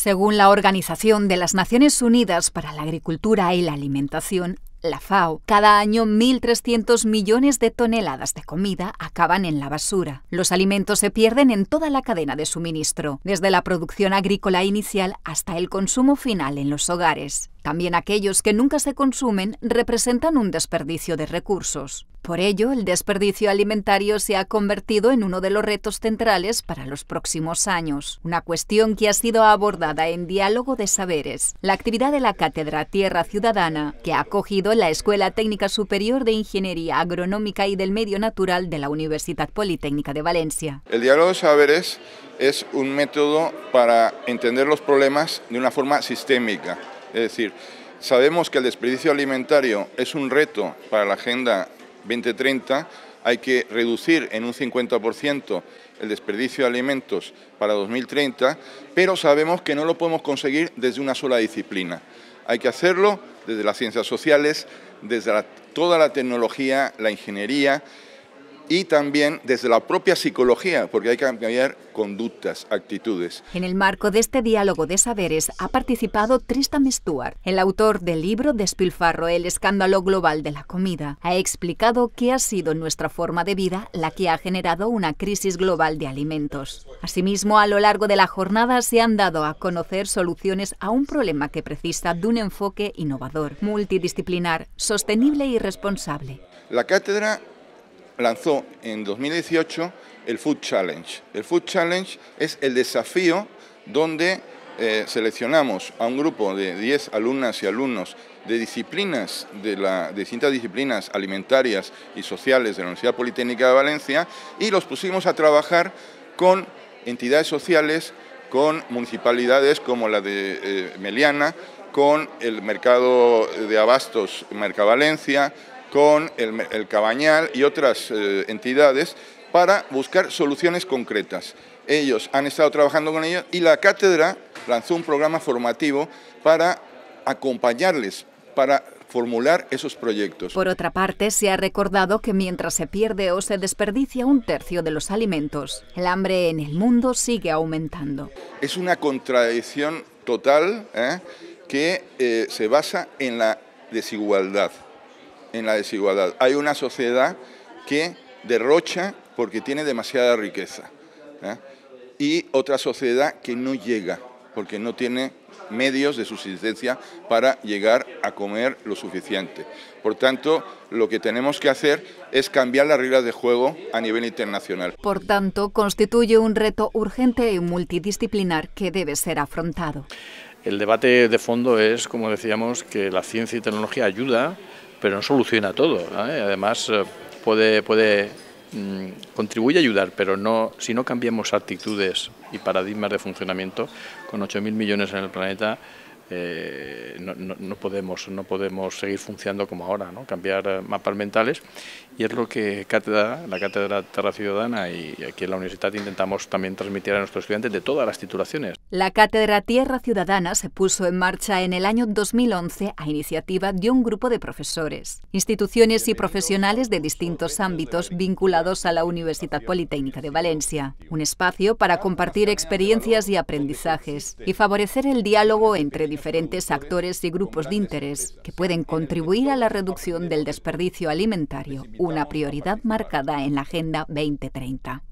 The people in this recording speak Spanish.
Según la Organización de las Naciones Unidas para la Agricultura y la Alimentación, la FAO, cada año 1.300 millones de toneladas de comida acaban en la basura. Los alimentos se pierden en toda la cadena de suministro, desde la producción agrícola inicial hasta el consumo final en los hogares. También aquellos que nunca se consumen representan un desperdicio de recursos. Por ello, el desperdicio alimentario se ha convertido en uno de los retos centrales para los próximos años, una cuestión que ha sido abordada en Diálogo de Saberes, la actividad de la Cátedra Tierra Ciudadana, que ha acogido la Escuela Técnica Superior de Ingeniería Agronómica y del Medio Natural de la Universidad Politécnica de Valencia. El Diálogo de Saberes es un método para entender los problemas de una forma sistémica, es decir, Sabemos que el desperdicio alimentario es un reto para la agenda 2030 hay que reducir en un 50% el desperdicio de alimentos para 2030, pero sabemos que no lo podemos conseguir desde una sola disciplina. Hay que hacerlo desde las ciencias sociales, desde toda la tecnología, la ingeniería y también desde la propia psicología, porque hay que cambiar conductas, actitudes. En el marco de este diálogo de saberes ha participado Tristan Stewart, el autor del libro Despilfarro, el escándalo global de la comida. Ha explicado que ha sido nuestra forma de vida la que ha generado una crisis global de alimentos. Asimismo, a lo largo de la jornada se han dado a conocer soluciones a un problema que precisa de un enfoque innovador, multidisciplinar, sostenible y responsable. La cátedra lanzó en 2018 el Food Challenge. El Food Challenge es el desafío donde eh, seleccionamos a un grupo de 10 alumnas y alumnos de disciplinas, de, distintas disciplinas alimentarias y sociales de la Universidad Politécnica de Valencia y los pusimos a trabajar con entidades sociales, con municipalidades como la de eh, Meliana, con el mercado de abastos Mercavalencia, con el, Cabañal y otras eh, entidades para buscar soluciones concretas. Ellos han estado trabajando con ellos y la cátedra lanzó un programa formativo para acompañarles, para formular esos proyectos. Por otra parte, se ha recordado que mientras se pierde o se desperdicia un tercio de los alimentos, el hambre en el mundo sigue aumentando. Es una contradicción total ¿eh? que eh, se basa en la desigualdad en la desigualdad. Hay una sociedad que derrocha porque tiene demasiada riqueza y otra sociedad que no llega porque no tiene medios de subsistencia para llegar a comer lo suficiente. Por tanto, lo que tenemos que hacer es cambiar las reglas de juego a nivel internacional. Por tanto, constituye un reto urgente y multidisciplinar que debe ser afrontado. El debate de fondo es, como decíamos, que la ciencia y tecnología ayuda pero no soluciona todo. ¿eh? Además, eh, puede, puede mm, contribuye a ayudar, pero no, si no cambiamos actitudes y paradigmas de funcionamiento, con 8.000 millones en el planeta, eh, no, podemos, seguir funcionando como ahora, cambiar mapas mentales. Y es lo que la Cátedra Terra Ciudadana y aquí en la universidad intentamos también transmitir a nuestros estudiantes de todas las titulaciones. La Cátedra Tierra Ciudadana se puso en marcha en el año 2011 a iniciativa de un grupo de profesores, instituciones y profesionales de distintos ámbitos vinculados a la Universidad Politécnica de Valencia, un espacio para compartir experiencias y aprendizajes y favorecer el diálogo entre diferentes actores y grupos de interés que pueden contribuir a la reducción del desperdicio alimentario, una prioridad marcada en la Agenda 2030.